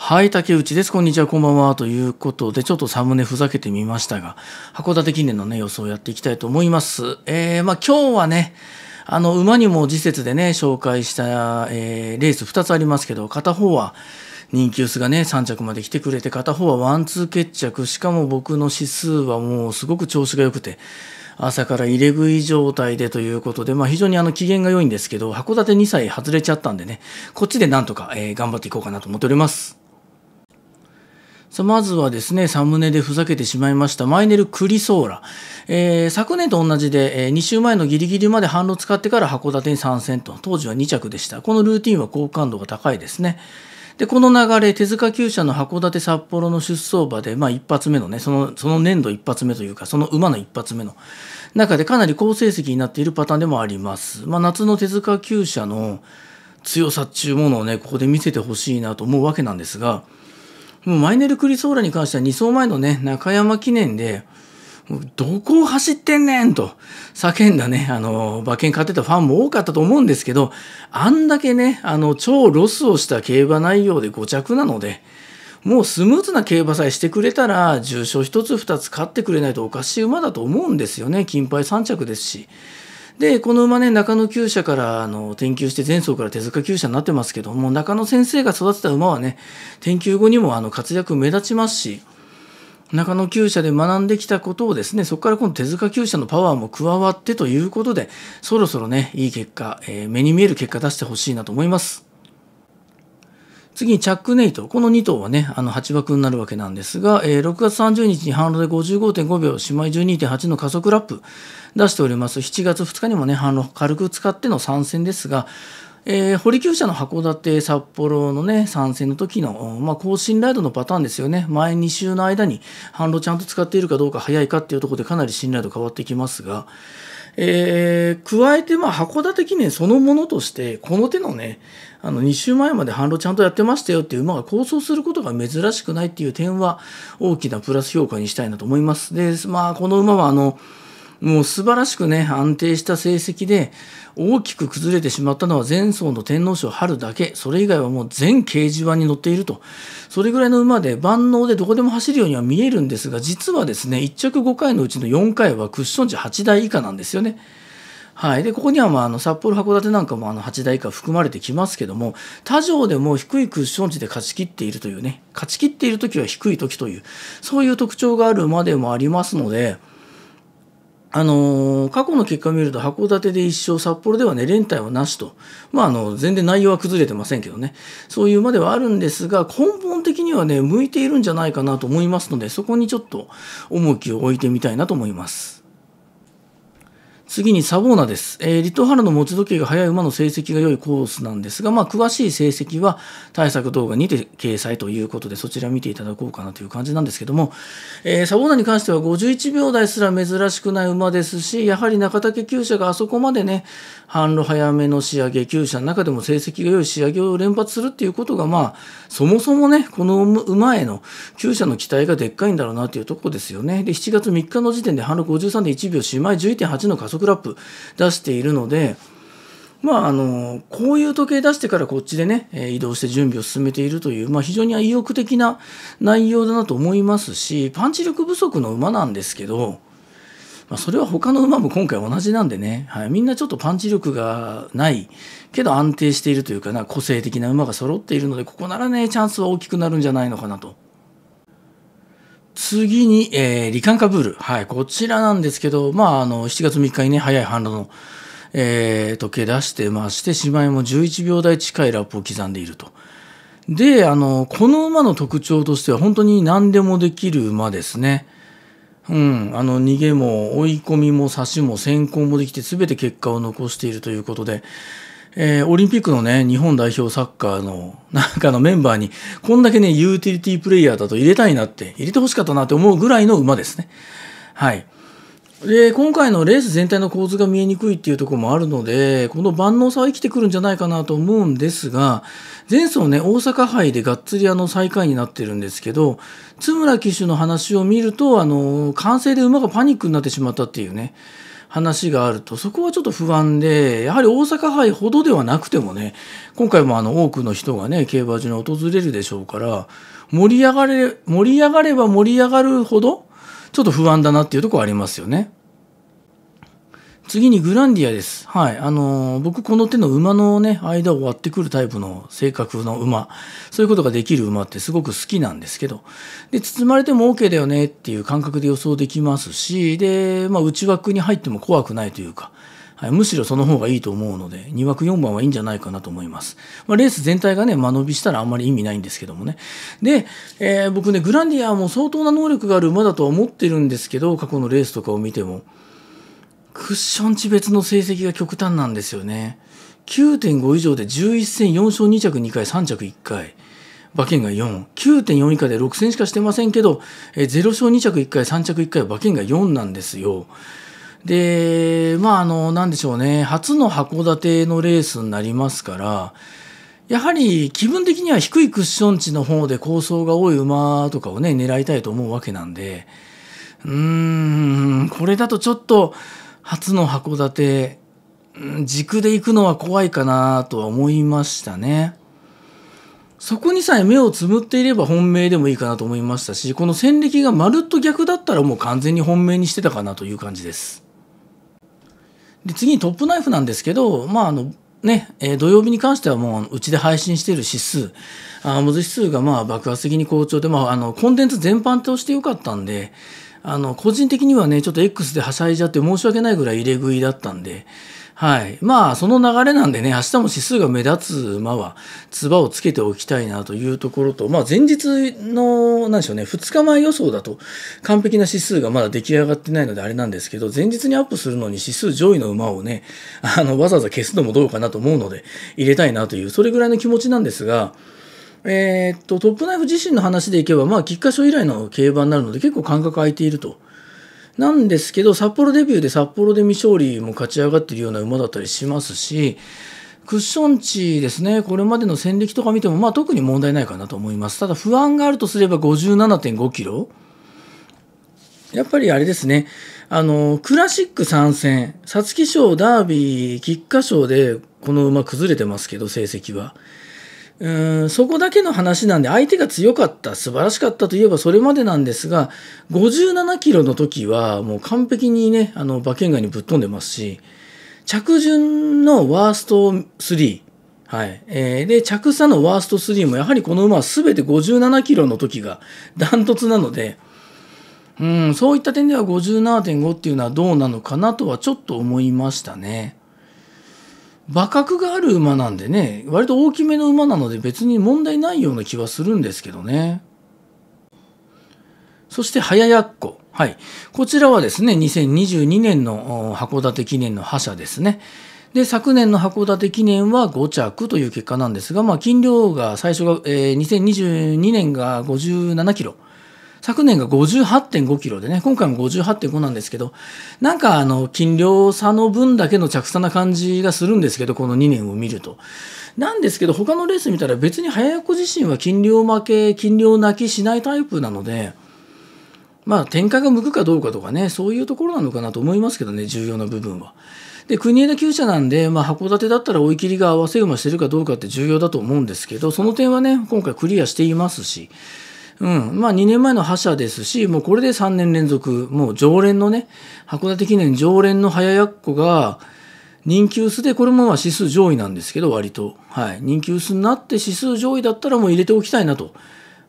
はい、竹内です。こんにちは、こんばんは。ということで、ちょっとサムネふざけてみましたが、函館記念のね、予想をやっていきたいと思います。えー、まあ、今日はね、あの、馬にも次節でね、紹介した、えー、レース2つありますけど、片方は、人気薄がね、3着まで来てくれて、片方はワンツー決着、しかも僕の指数はもうすごく調子が良くて、朝から入れ食い状態でということで、まあ、非常にあの機嫌が良いんですけど、函館2歳外れちゃったんでね、こっちでなんとか、えー、頑張っていこうかなと思っております。さまずはですね、サムネでふざけてしまいました、マイネル・クリソーラ。えー、昨年と同じで、えー、2週前のギリギリまで反路使ってから函館に参戦と、当時は2着でした。このルーティンは好感度が高いですね。で、この流れ、手塚厩舎の函館札幌の出走馬で、まあ一発目のね、その、その年度一発目というか、その馬の一発目の中でかなり好成績になっているパターンでもあります。まあ夏の手塚厩舎の強さっちゅうものをね、ここで見せてほしいなと思うわけなんですが、もうマイネル・クリソーラに関しては2走前のね、中山記念で、どこを走ってんねんと叫んだね、あの、馬券買ってたファンも多かったと思うんですけど、あんだけね、あの、超ロスをした競馬内容で5着なので、もうスムーズな競馬さえしてくれたら、重賞1つ2つ勝ってくれないとおかしい馬だと思うんですよね。金牌3着ですし。で、この馬ね、中野厩舎から、あの、転休して前走から手塚厩舎になってますけども、中野先生が育てた馬はね、転休後にも、あの、活躍目立ちますし、中野厩舎で学んできたことをですね、そこから今度手塚厩舎のパワーも加わってということで、そろそろね、いい結果、えー、目に見える結果出してほしいなと思います。次にチャックネイト。この2頭はね、あの、8枠になるわけなんですが、えー、6月30日に反路で55.5秒、姉妹12.8の加速ラップ出しております。7月2日にもね、反路軽く使っての参戦ですが、えー、堀厩舎の函館、札幌のね、参戦の時の、まあ、更新ライドのパターンですよね。前2週の間に反路ちゃんと使っているかどうか早いかっていうところでかなり信頼度変わってきますが、えー、加えて、まあ、函館記念そのものとして、この手のね、あの2週前まで反論ちゃんとやってましたよっていう馬が構想することが珍しくないっていう点は大きなプラス評価にしたいなと思います。で、まあ、この馬はあの、もう素晴らしくね、安定した成績で、大きく崩れてしまったのは前走の天皇賞春だけ、それ以外はもう全掲示板に乗っていると。それぐらいの馬で万能でどこでも走るようには見えるんですが、実はですね、1着5回のうちの4回はクッション値8台以下なんですよね。はい、でここには、まあ、あの札幌、函館なんかもあの8台以下含まれてきますけども他城でも低いクッション値で勝ちきっているというね勝ちきっている時は低い時というそういう特徴があるまでもありますので。あのー、過去の結果を見ると函館で1勝札幌ではね連帯はなしと、まあ、あの全然内容は崩れてませんけどねそういうまではあるんですが根本的にはね向いているんじゃないかなと思いますのでそこにちょっと重きを置いてみたいなと思います。次にサボーナです。えー、リトハルの持ち時計が速い馬の成績が良いコースなんですが、まあ、詳しい成績は対策動画にて掲載ということで、そちら見ていただこうかなという感じなんですけども、えー、サボーナに関しては51秒台すら珍しくない馬ですし、やはり中竹厩舎があそこまでね、販路早めの仕上げ、厩舎の中でも成績が良い仕上げを連発するっていうことが、まあ、そもそもね、この馬への厩舎の期待がでっかいんだろうなというところですよね。で、7月3日の時点で販路53.1秒、姉妹11.8の加速クラップ出しているので、まあ、あのこういう時計出してからこっちでね移動して準備を進めているという、まあ、非常に意欲的な内容だなと思いますしパンチ力不足の馬なんですけど、まあ、それは他の馬も今回同じなんでね、はい、みんなちょっとパンチ力がないけど安定しているというかな個性的な馬が揃っているのでここならねチャンスは大きくなるんじゃないのかなと。次に、えー、リカンカブール。はい、こちらなんですけど、まあ、あの、7月3日にね、早い反乱の、えー、溶け出してまして、芝居も11秒台近いラップを刻んでいると。で、あの、この馬の特徴としては、本当に何でもできる馬ですね。うん、あの逃げも追い込みも差しも先行もできて全て結果を残しているということでえー、オリンピックのね、日本代表サッカーの、なんかのメンバーに、こんだけね、ユーティリティプレイヤーだと入れたいなって、入れてほしかったなって思うぐらいの馬ですね。はい。で、今回のレース全体の構図が見えにくいっていうところもあるので、この万能さは生きてくるんじゃないかなと思うんですが、前走ね、大阪杯でがっつりあの最下位になってるんですけど、津村騎手の話を見ると、あの、完成で馬がパニックになってしまったっていうね、話があるとそこはちょっと不安でやはり大阪杯ほどではなくてもね今回もあの多くの人がね競馬場に訪れるでしょうから盛り上がれ盛り上がれば盛り上がるほどちょっと不安だなっていうところありますよね。次にグランディアです。はい。あのー、僕、この手の馬のね、間を割ってくるタイプの性格の馬、そういうことができる馬ってすごく好きなんですけど、で、包まれても OK だよねっていう感覚で予想できますし、で、まあ、内枠に入っても怖くないというか、はい、むしろその方がいいと思うので、2枠4番はいいんじゃないかなと思います。まあ、レース全体がね、間延びしたらあんまり意味ないんですけどもね。で、えー、僕ね、グランディアも相当な能力がある馬だとは思ってるんですけど、過去のレースとかを見ても。クッション値別の成績が極端なんですよね。9.5以上で11戦4勝2着2回3着1回。馬券が4。9.4以下で6戦しかしてませんけど、え0勝2着1回3着1回馬券が4なんですよ。で、まああの、なんでしょうね。初の函館のレースになりますから、やはり気分的には低いクッション値の方で構想が多い馬とかをね、狙いたいと思うわけなんで、うーん、これだとちょっと、初の函館、軸で行くのは怖いかなとは思いましたね。そこにさえ目をつむっていれば本命でもいいかなと思いましたし、この戦歴がまるっと逆だったらもう完全に本命にしてたかなという感じです。で、次にトップナイフなんですけど、まああの、ね、えー、土曜日に関してはもううちで配信している指数、アームズ指数がまあ爆発的に好調で、まああの、コンテンツ全般として良かったんで、あの、個人的にはね、ちょっと X ではしゃいじゃって申し訳ないぐらい入れ食いだったんで、はい。まあ、その流れなんでね、明日も指数が目立つ馬は、つばをつけておきたいなというところと、まあ、前日の、なんでしょうね、2日前予想だと、完璧な指数がまだ出来上がってないのであれなんですけど、前日にアップするのに指数上位の馬をね、あの、わざわざ消すのもどうかなと思うので、入れたいなという、それぐらいの気持ちなんですが、えー、っとトップナイフ自身の話でいけば、まあ、菊花賞以来の競馬になるので結構間隔空いていると。なんですけど札幌デビューで札幌で未勝利も勝ち上がっているような馬だったりしますしクッション値ですね、これまでの戦歴とか見ても、まあ、特に問題ないかなと思います。ただ不安があるとすれば57.5キロ。やっぱりあれですね、あの、クラシック参戦、皐月賞、ダービー、菊花賞で、この馬崩れてますけど、成績は。うんそこだけの話なんで相手が強かった素晴らしかったといえばそれまでなんですが57キロの時はもう完璧にねあの馬券外にぶっ飛んでますし着順のワースト3、はいえー、で着差のワースト3もやはりこの馬は全て57キロの時がダントツなのでうんそういった点では57.5っていうのはどうなのかなとはちょっと思いましたね。馬格がある馬なんでね割と大きめの馬なので別に問題ないような気はするんですけどねそして早やっこはいこちらはですね2022年の函館記念の覇者ですねで昨年の函館記念は5着という結果なんですが、まあ、金量が最初が、えー、2022年が57キロ昨年が58.5キロでね、今回も58.5なんですけど、なんかあの、金量差の分だけの着差な感じがするんですけど、この2年を見ると。なんですけど、他のレース見たら別に早子自身は金量負け、金量泣きしないタイプなので、まあ、展開が向くかどうかとかね、そういうところなのかなと思いますけどね、重要な部分は。で、国枝厩舎なんで、まあ、函館だったら追い切りが合わせ馬してるかどうかって重要だと思うんですけど、その点はね、今回クリアしていますし、うん。まあ、2年前の覇者ですし、もうこれで3年連続、もう常連のね、函館記念常連の早やっこが、人気薄で、これもまあ指数上位なんですけど、割と。はい。人気薄になって指数上位だったらもう入れておきたいなと。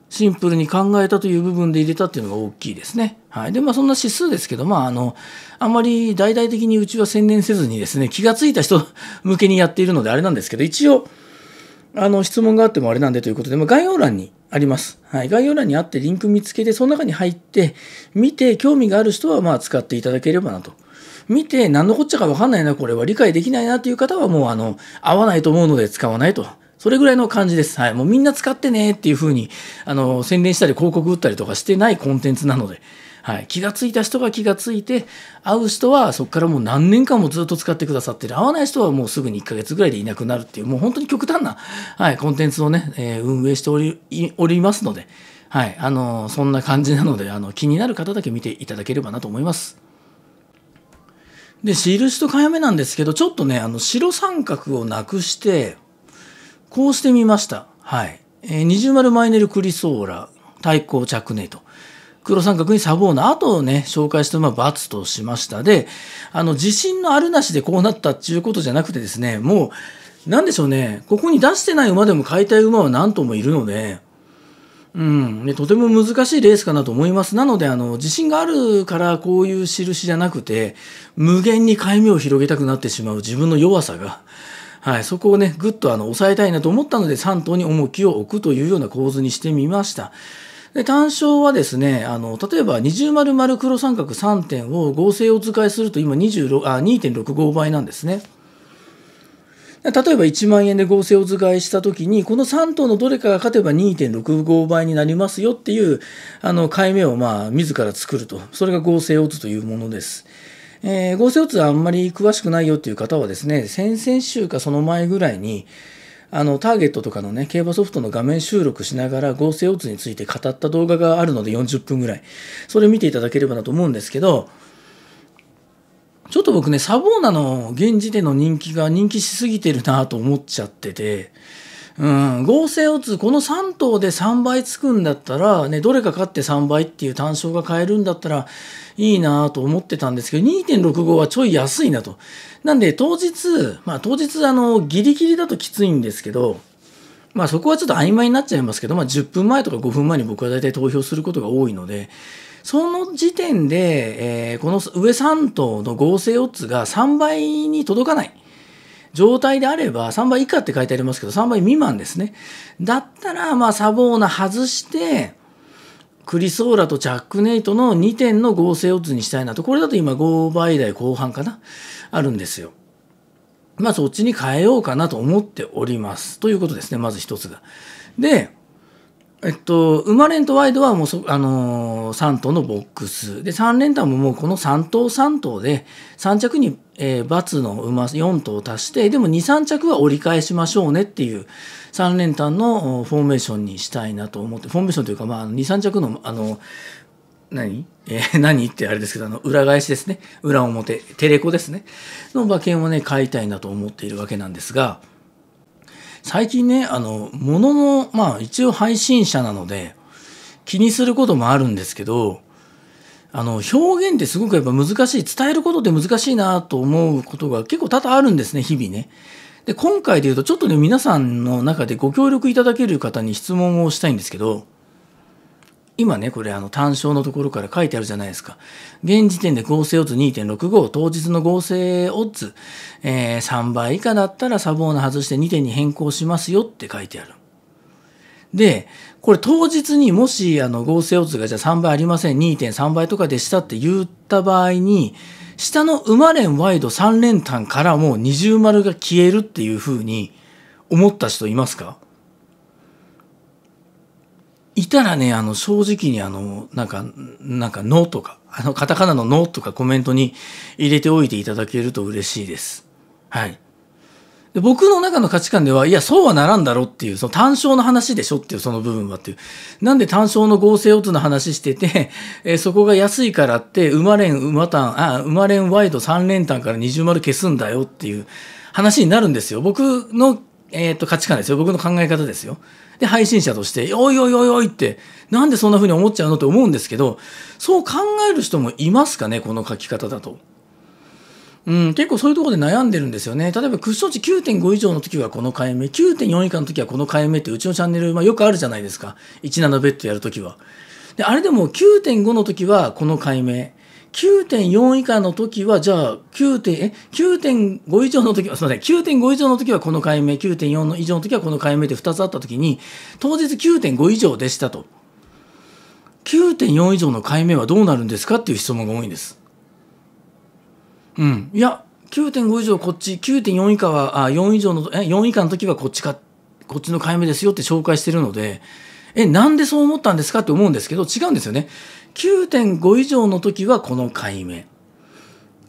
シンプルに考えたという部分で入れたっていうのが大きいですね。はい。で、まあそんな指数ですけど、まああの、あまり大々的にうちは専念せずにですね、気がついた人向けにやっているのであれなんですけど、一応、あの、質問があってもあれなんでということで、まあ、概要欄にあります。はい。概要欄にあってリンク見つけて、その中に入って、見て、興味がある人は、まあ、使っていただければなと。見て、何のこっちゃかわかんないな、これは理解できないなという方は、もう、あの、合わないと思うので使わないと。それぐらいの感じです。はい。もうみんな使ってねっていうふうに、あの、宣伝したり広告打ったりとかしてないコンテンツなので。はい、気がついた人が気がついて、会う人はそこからもう何年間もずっと使ってくださってる。会わない人はもうすぐに1ヶ月ぐらいでいなくなるっていう、もう本当に極端な、はい、コンテンツをね、えー、運営しておりおりますので、はい、あのー、そんな感じなので、あの、気になる方だけ見ていただければなと思います。で、印とかやめなんですけど、ちょっとね、あの、白三角をなくして、こうしてみました。はい。えー、二重丸マイネルクリソーラ、対抗着ネト。黒三角にサボーの後をね、紹介して、まは×としました。で、あの、自信のあるなしでこうなったっていうことじゃなくてですね、もう、なんでしょうね、ここに出してない馬でも買いたい馬は何頭もいるので、うん、ね、とても難しいレースかなと思います。なので、あの、自信があるからこういう印じゃなくて、無限にい目を広げたくなってしまう自分の弱さが、はい、そこをね、ぐっとあの抑えたいなと思ったので、3頭に重きを置くというような構図にしてみました。で単勝はですねあの例えば二重丸丸黒三角3点を合成を使いすると今26あ2.65倍なんですね。例えば1万円で合成を使いした時にこの3頭のどれかが勝てば2.65倍になりますよっていうあの買い目をまあ自ら作るとそれが合成オツというものです。えー、合成オツはあんまり詳しくないよっていう方はですね先々週かその前ぐらいにあのターゲットとかのね競馬ソフトの画面収録しながら合成オーツについて語った動画があるので40分ぐらいそれ見ていただければなと思うんですけどちょっと僕ねサボーナの現時点の人気が人気しすぎてるなと思っちゃっててうん、合成オッズ、この3頭で3倍つくんだったら、ね、どれか勝って3倍っていう単勝が買えるんだったらいいなと思ってたんですけど、2.65はちょい安いなと。なんで、当日、まあ当日、あの、ギリギリだときついんですけど、まあそこはちょっと曖昧になっちゃいますけど、まあ10分前とか5分前に僕は大体投票することが多いので、その時点で、えー、この上3頭の合成オッズが3倍に届かない。状態であれば、3倍以下って書いてありますけど、3倍未満ですね。だったら、まあ、サボーナ外して、クリソーラとチャックネイトの2点の合成オッズにしたいなと。これだと今5倍台後半かなあるんですよ。まあそっちに変えようかなと思っております。ということですね。まず一つが。で、えっと、馬連とワイドはもうそ、あのー、3頭のボックス。で、3連単ももうこの3頭3頭で、3着に、えー、バツの馬4頭足して、でも2、3着は折り返しましょうねっていう3連単のフォーメーションにしたいなと思って、フォーメーションというか、まあ、2、3着の、あの、何 えー、何ってあれですけど、あの、裏返しですね。裏表、テレコですね。の馬券をね、買いたいなと思っているわけなんですが、最近ね、あの、ものの、まあ一応配信者なので、気にすることもあるんですけど、あの、表現ってすごくやっぱ難しい、伝えることって難しいなと思うことが結構多々あるんですね、日々ね。で、今回で言うと、ちょっとね、皆さんの中でご協力いただける方に質問をしたいんですけど、今ね、これあの単勝のところから書いてあるじゃないですか。現時点で合成オッズ2.65、当日の合成オッズ、えー、3倍以下だったらサボーナ外して2点に変更しますよって書いてある。で、これ当日にもしあの合成オッズがじゃあ3倍ありません、2.3倍とかでしたって言った場合に、下の馬連ワイド3連単からもう二重丸が消えるっていうふうに思った人いますかいたらね、あの、正直にあの、なんか、なんか、ノーとか、あの、カタカナのノーとかコメントに入れておいていただけると嬉しいです。はい。で僕の中の価値観では、いや、そうはならんだろうっていう、その単勝の話でしょっていう、その部分はっていう。なんで単勝の合成オツの話してて、えー、そこが安いからって、生まれん馬単、あ、れんワイド3連単から20丸消すんだよっていう話になるんですよ。僕のえー、と価値観ですよ僕の考え方ですよ。で配信者として「おいおいおいおい」ってなんでそんな風に思っちゃうのって思うんですけどそう考える人もいますかねこの書き方だと。うん、結構そういうところで悩んでるんですよね。例えば、クッション値9.5以上の時はこの買い目、9.4以下の時はこの買い目って、うちのチャンネル、まあ、よくあるじゃないですか。17ベッドやるときは。で、あれでも9.5の時はこの買い目、9.4以下の時は、じゃあ、9.5以上の時は、すみません、9.5以上の時はこの解明、9.4の以上の時はこの解明で2つあった時に、当日9.5以上でしたと。9.4以上の解明はどうなるんですかっていう質問が多いんです。うん。いや、9.5以上こっち、9.4以下は、あ、4以上の、え、4以下の時はこっちか、こっちの解明ですよって紹介してるので、え、なんでそう思ったんですかって思うんですけど、違うんですよね。9.5以上の時はこの買い目。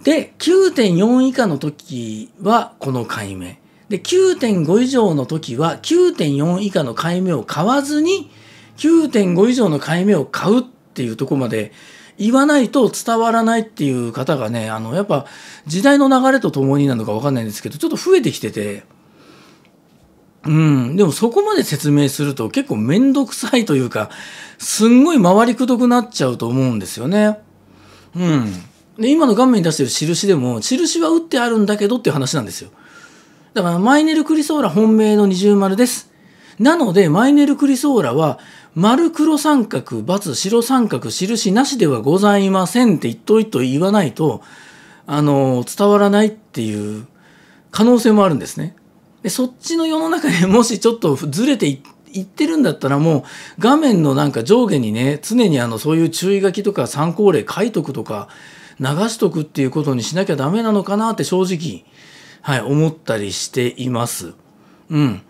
で、9.4以下の時はこの買い目。で、9.5以上の時は9.4以下の買い目を買わずに、9.5以上の買い目を買うっていうとこまで言わないと伝わらないっていう方がね、あの、やっぱ時代の流れとともになのかわかんないんですけど、ちょっと増えてきてて、うん、でもそこまで説明すると結構面倒くさいというか、すんごい回りくどくなっちゃうと思うんですよね。うん。で、今の画面に出してる印でも、印は打ってあるんだけどっていう話なんですよ。だから、マイネルクリソーラ本命の二重丸です。なので、マイネルクリソーラは、丸黒三角、×白三角、印なしではございませんって言っといと言わないと、あの、伝わらないっていう可能性もあるんですね。でそっちの世の中でもしちょっとずれていってるんだったらもう画面のなんか上下にね常にあのそういう注意書きとか参考例書いとくとか流しとくっていうことにしなきゃダメなのかなって正直、はい、思ったりしています。うん、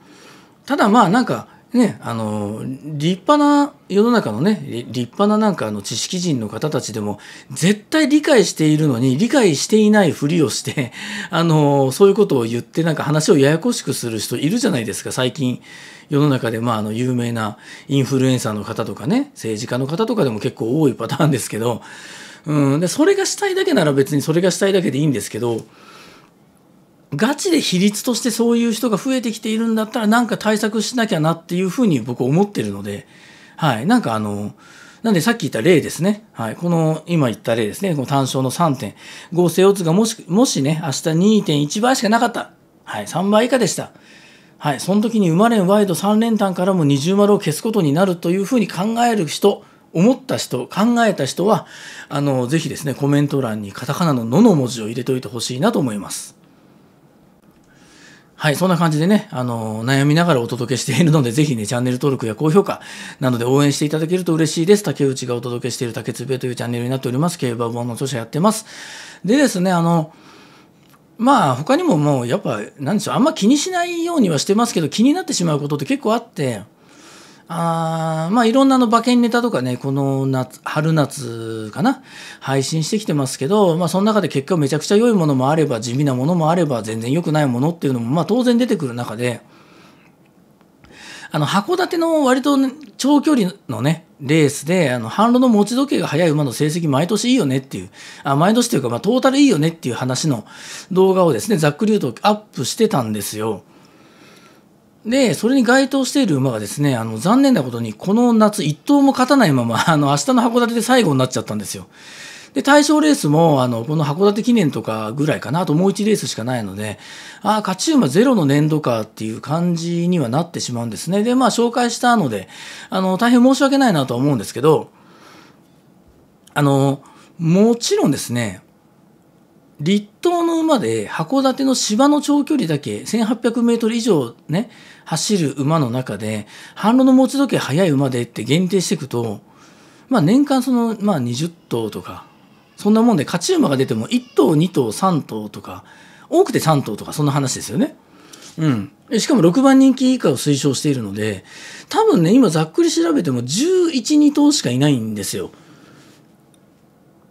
ただまあなんかね、あの立派な世の中のね立派ななんかあの知識人の方たちでも絶対理解しているのに理解していないふりをして あのそういうことを言ってなんか話をややこしくする人いるじゃないですか最近世の中で、まあ、あの有名なインフルエンサーの方とかね政治家の方とかでも結構多いパターンですけど、うん、でそれがしたいだけなら別にそれがしたいだけでいいんですけど。ガチで比率としてそういう人が増えてきているんだったら、なんか対策しなきゃなっていうふうに僕思ってるので、はい。なんかあの、なんでさっき言った例ですね。はい。この、今言った例ですね。この単勝の3.5性オッがもし、もしね、明日2.1倍しかなかった。はい。3倍以下でした。はい。その時に生まれんワイド3連単からも二重丸を消すことになるというふうに考える人、思った人、考えた人は、あの、ぜひですね、コメント欄にカタカナののの文字を入れておいてほしいなと思います。はい、そんな感じでね、あの、悩みながらお届けしているので、ぜひね、チャンネル登録や高評価などで応援していただけると嬉しいです。竹内がお届けしている竹つべというチャンネルになっております。競馬本の著者やってます。でですね、あの、まあ、他にももう、やっぱ、なんでしょう、あんま気にしないようにはしてますけど、気になってしまうことって結構あって、あまあいろんなの馬券ネタとかね、この夏、春夏かな、配信してきてますけど、まあその中で結果めちゃくちゃ良いものもあれば、地味なものもあれば、全然良くないものっていうのも、まあ当然出てくる中で、あの、函館の割と長距離のね、レースで、あの、反路の持ち時計が速い馬の成績毎年いいよねっていう、あ、毎年というか、まあ、トータルいいよねっていう話の動画をですね、ざっくり言うとアップしてたんですよ。で、それに該当している馬がですね、あの、残念なことに、この夏一頭も勝たないまま、あの、明日の函館で最後になっちゃったんですよ。で、対象レースも、あの、この函館記念とかぐらいかな、あともう1レースしかないので、ああ、勝ち馬ゼロの年度かっていう感じにはなってしまうんですね。で、まあ、紹介したので、あの、大変申し訳ないなとは思うんですけど、あの、もちろんですね、立冬の馬で函館の芝の長距離だけ1800メートル以上ね、走る馬の中で、反路の持ち時計速い馬でって限定していくと、まあ年間その、まあ20頭とか、そんなもんで勝ち馬が出ても1頭、2頭、3頭とか、多くて3頭とかそんな話ですよね。うん。しかも6番人気以下を推奨しているので、多分ね、今ざっくり調べても11、2頭しかいないんですよ。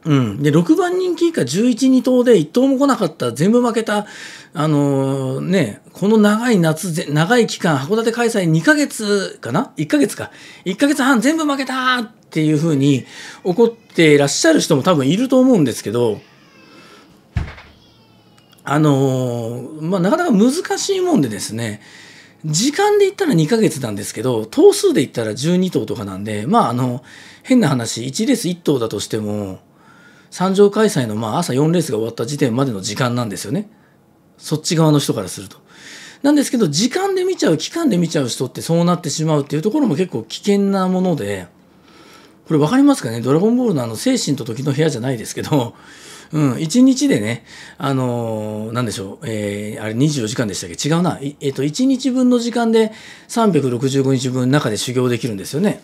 うん、で6番人気以下112頭で1頭も来なかった全部負けた、あのー、ね、この長い夏長い期間函館開催2ヶ月かな1ヶ月か1ヶ月半全部負けたっていうふうに怒ってらっしゃる人も多分いると思うんですけどあのー、まあ、なかなか難しいもんでですね時間で言ったら2ヶ月なんですけど、頭数で言ったら12頭とかなんで、まああの、変な話、1レース1頭だとしても、三条開催のまあ朝4レースが終わった時点までの時間なんですよね。そっち側の人からすると。なんですけど、時間で見ちゃう、期間で見ちゃう人ってそうなってしまうっていうところも結構危険なもので、これ分かりますかねドラゴンボールのあの、精神と時の部屋じゃないですけど、うん、1日でね、あのー、なんでしょう、えー、あれ24時間でしたっけ違うな。えっ、と、1日分の時間で365日分中で修行できるんですよね。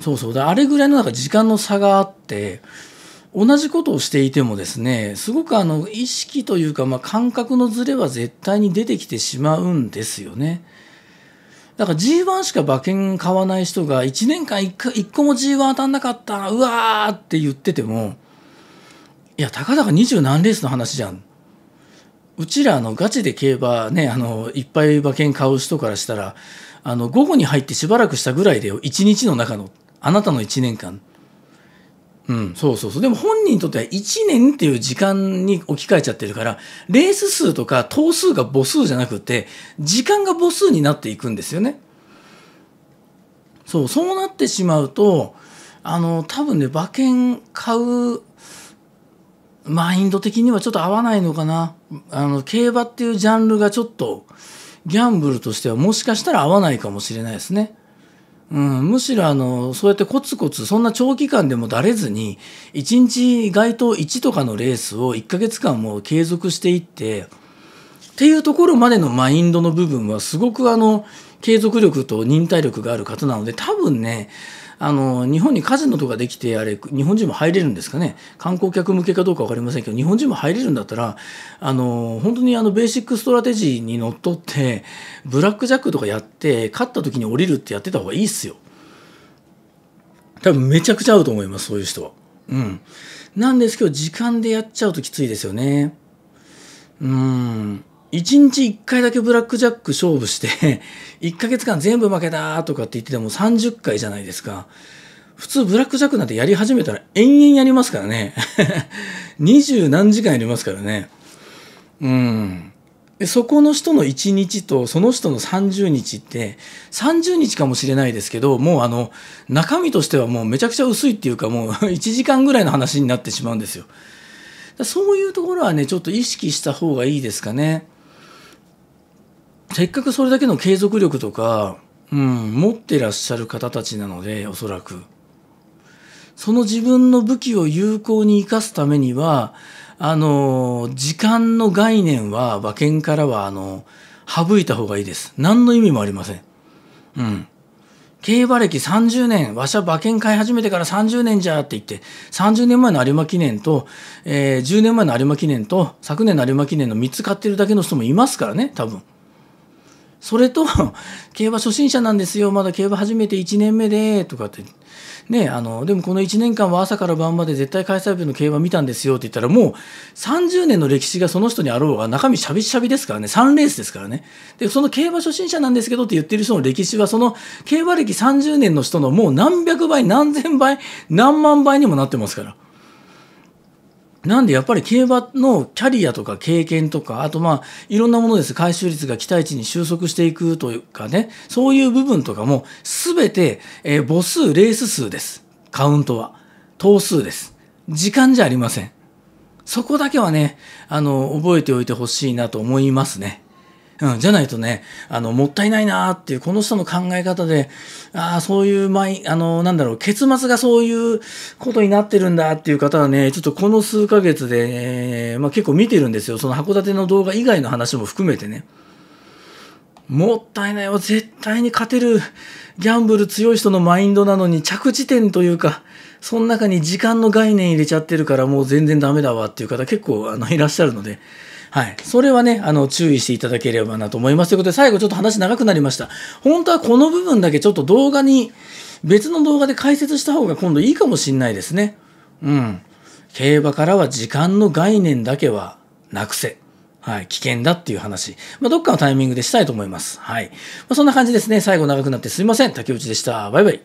そうそうあれぐらいのなんか時間の差があって同じことをしていてもですねすごくあの意識というか、まあ、感覚のズレは絶対に出てきてしまうんですよね。だから G1 しか馬券買わない人が1年間 1, 1個も G1 当たんなかったうわーって言っててもいやたかだか二十何レースの話じゃん。うちらのガチで競馬ねあのいっぱい馬券買う人からしたらあの午後に入ってしばらくしたぐらいで1日の中の。あなたの1年間うんそうそうそうでも本人にとっては1年っていう時間に置き換えちゃってるからレース数とか頭数が母数じゃなくて時間が母数になっていくんですよねそうそうなってしまうとあの多分ね馬券買うマインド的にはちょっと合わないのかなあの競馬っていうジャンルがちょっとギャンブルとしてはもしかしたら合わないかもしれないですね。うん、むしろあのそうやってコツコツそんな長期間でもだれずに1日街頭1とかのレースを1ヶ月間も継続していってっていうところまでのマインドの部分はすごくあの継続力と忍耐力がある方なので多分ねあの日本にカジノとかできてあれ日本人も入れるんですかね観光客向けかどうか分かりませんけど日本人も入れるんだったらあの本当にあのベーシックストラテジーにのっとってブラックジャックとかやって勝った時に降りるってやってた方がいいっすよ多分めちゃくちゃ合うと思いますそういう人はうんなんですけど時間でやっちゃうときついですよねうん1日1回だけブラックジャック勝負して1 ヶ月間全部負けたとかって言ってても30回じゃないですか。普通ブラックジャックなんてやり始めたら延々やりますからね。二十何時間やりますからね。うん。そこの人の1日とその人の30日って30日かもしれないですけどもうあの中身としてはもうめちゃくちゃ薄いっていうかもう1 時間ぐらいの話になってしまうんですよ。そういうところはねちょっと意識した方がいいですかね。せっかくそれだけの継続力とか、うん、持ってらっしゃる方たちなので、おそらく。その自分の武器を有効に生かすためには、あの、時間の概念は馬券からは、あの、省いた方がいいです。何の意味もありません。うん。競馬歴30年、わしゃ馬券買い始めてから30年じゃって言って、30年前の有馬記念と、えー、10年前の有馬記念と、昨年の有馬記念の3つ買ってるだけの人もいますからね、多分。それと、競馬初心者なんですよ、まだ競馬始めて1年目で、とかって。ね、あの、でもこの1年間は朝から晩まで絶対開催日の競馬見たんですよって言ったら、もう30年の歴史がその人にあろうが、中身しゃびしゃびですからね、3レースですからね。で、その競馬初心者なんですけどって言ってる人の歴史は、その競馬歴30年の人のもう何百倍、何千倍、何万倍にもなってますから。なんでやっぱり競馬のキャリアとか経験とか、あとまあいろんなものです。回収率が期待値に収束していくというかね、そういう部分とかも全て、えー、母数、レース数です。カウントは。頭数です。時間じゃありません。そこだけはね、あの、覚えておいてほしいなと思いますね。うん、じゃないとね、あの、もったいないなっていう、この人の考え方で、ああ、そういう、まい、あの、なんだろう、結末がそういうことになってるんだっていう方はね、ちょっとこの数ヶ月で、ね、まあ結構見てるんですよ。その函館の動画以外の話も含めてね。もったいないわ。絶対に勝てる、ギャンブル強い人のマインドなのに、着地点というか、その中に時間の概念入れちゃってるから、もう全然ダメだわっていう方結構、あの、いらっしゃるので、はい、それはねあの注意していただければなと思いますということで最後ちょっと話長くなりました本当はこの部分だけちょっと動画に別の動画で解説した方が今度いいかもしんないですねうん競馬からは時間の概念だけはなくせはい、危険だっていう話、まあ、どっかのタイミングでしたいと思います。はい。まあ、そんな感じですね。最後長くなってすいません。竹内でした。バイバイ。